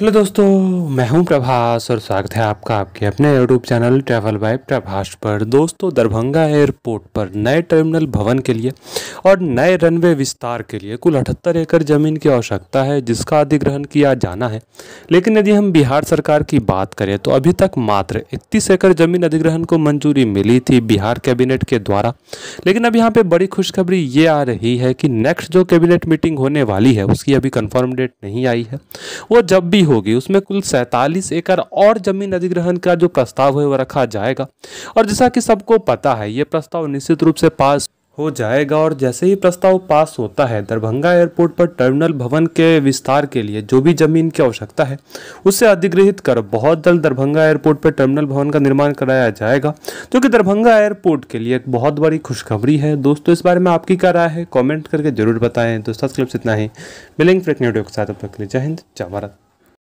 hello दोस्तों मैं हूं प्रभास और स्वागत है आपका आपके अपने YouTube channel travel by Prabhash पर दोस्तों दरभंगा एयरपोर्ट पर नए टर्मिनल भवन के लिए और नए रनवे विस्तार के लिए कुल अठहत्तर एकड़ ज़मीन की आवश्यकता है जिसका अधिग्रहण किया जाना है लेकिन यदि हम बिहार सरकार की बात करें तो अभी तक मात्र इकतीस एकड़ ज़मीन अधिग्रहण को मंजूरी मिली थी बिहार कैबिनेट के द्वारा लेकिन अब यहाँ पर बड़ी खुशखबरी ये आ रही है कि नेक्स्ट जो कैबिनेट मीटिंग होने वाली है उसकी अभी कन्फर्म डेट नहीं आई है वो जब भी होगी उसमें कुल सैतालीस एकड़ और जमीन अधिग्रहण का जो प्रस्ताव है वह रखा जाएगा और जैसा कि सबको पता है ये प्रस्ताव निश्चित रूप से पास हो जाएगा और जैसे ही प्रस्ताव पास होता है दरभंगा एयरपोर्ट पर टर्मिनल भवन के विस्तार के लिए जो भी जमीन की आवश्यकता है उसे अधिग्रहित कर बहुत जल्द दरभंगा एयरपोर्ट पर टर्मिनल भवन का निर्माण कराया जाएगा जो कि दरभंगा एयरपोर्ट के लिए एक बहुत बड़ी खुशखबरी है दोस्तों इस बारे में आपकी क्या राय है कॉमेंट करके जरूर बताएं दोस्तों क्लिप्स इतना ही मिलेंगे फिर न्यूडियो के साथ जय हिंद जय भारत